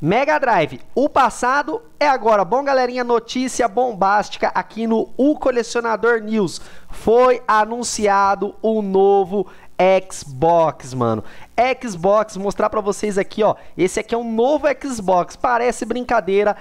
Mega Drive, o passado é agora. Bom, galerinha, notícia bombástica aqui no U Colecionador News. Foi anunciado o um novo Xbox, mano. Xbox, mostrar para vocês aqui, ó. Esse aqui é um novo Xbox, parece brincadeira.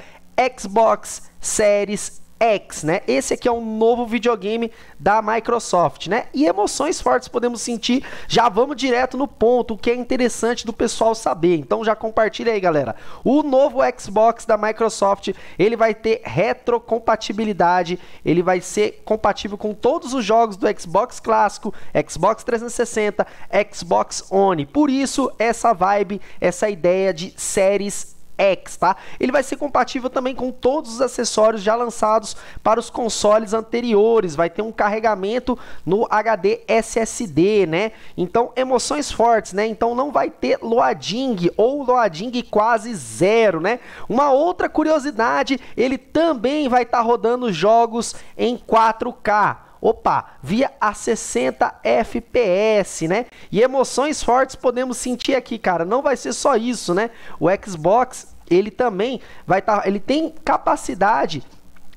Xbox Series X, né? Esse aqui é um novo videogame da Microsoft, né? E emoções fortes podemos sentir. Já vamos direto no ponto, o que é interessante do pessoal saber. Então já compartilha aí, galera. O novo Xbox da Microsoft, ele vai ter retrocompatibilidade, ele vai ser compatível com todos os jogos do Xbox clássico, Xbox 360, Xbox One. Por isso essa vibe, essa ideia de séries X, tá? Ele vai ser compatível também com todos os acessórios já lançados para os consoles anteriores, vai ter um carregamento no HD SSD, né? Então, emoções fortes, né? Então não vai ter loading ou loading quase zero, né? Uma outra curiosidade, ele também vai estar tá rodando jogos em 4K opa, via a 60 FPS, né? E emoções fortes podemos sentir aqui, cara. Não vai ser só isso, né? O Xbox, ele também vai estar, tá, ele tem capacidade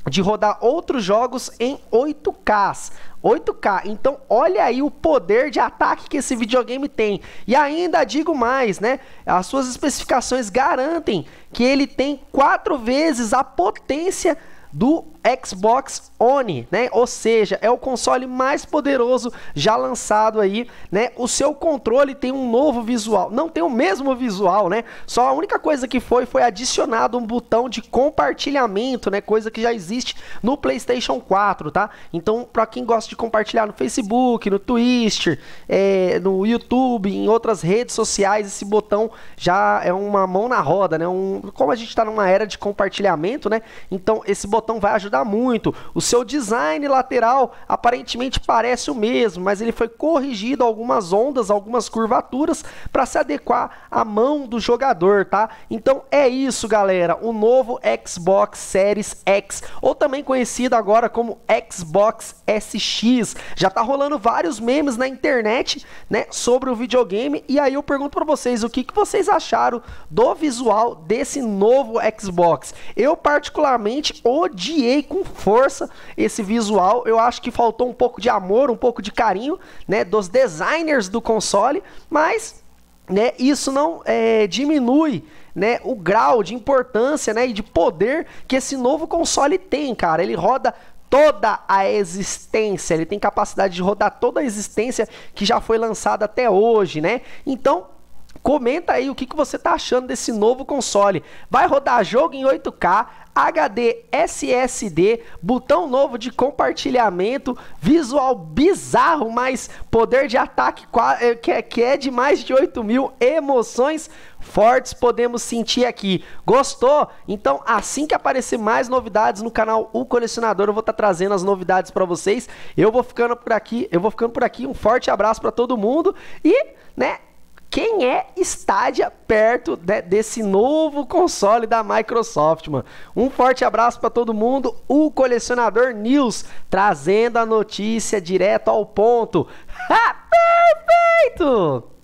de rodar outros jogos em 8K. 8K. Então, olha aí o poder de ataque que esse videogame tem. E ainda digo mais, né? As suas especificações garantem que ele tem quatro vezes a potência do Xbox One, né? Ou seja, é o console mais poderoso já lançado aí, né? O seu controle tem um novo visual, não tem o mesmo visual, né? Só a única coisa que foi foi adicionado um botão de compartilhamento, né? Coisa que já existe no PlayStation 4, tá? Então, para quem gosta de compartilhar no Facebook, no Twitter, é, no YouTube, em outras redes sociais, esse botão já é uma mão na roda, né? Um, como a gente está numa era de compartilhamento, né? Então, esse botão vai ajudar ajudar muito. O seu design lateral aparentemente parece o mesmo, mas ele foi corrigido algumas ondas, algumas curvaturas para se adequar à mão do jogador, tá? Então é isso, galera. O novo Xbox Series X, ou também conhecido agora como Xbox SX. Já tá rolando vários memes na internet, né, sobre o videogame. E aí eu pergunto para vocês, o que, que vocês acharam do visual desse novo Xbox? Eu particularmente odiei com força esse visual. Eu acho que faltou um pouco de amor, um pouco de carinho, né, dos designers do console, mas né, isso não é, diminui né, o grau de importância né, e de poder que esse novo console tem, cara. Ele roda toda a existência, ele tem capacidade de rodar toda a existência que já foi lançada até hoje, né? Então, Comenta aí o que, que você tá achando desse novo console. Vai rodar jogo em 8K, HD SSD, botão novo de compartilhamento, visual bizarro, mas poder de ataque eh, é, que é de mais de 8 mil emoções fortes podemos sentir aqui. Gostou? Então, assim que aparecer mais novidades no canal O Colecionador, eu vou estar tá trazendo as novidades para vocês. Eu vou ficando por aqui, eu vou ficando por aqui. Um forte abraço para todo mundo e, né? quem é Stadia perto de, desse novo console da Microsoft, mano. Um forte abraço para todo mundo. O Colecionador News trazendo a notícia direto ao ponto. Ha, perfeito!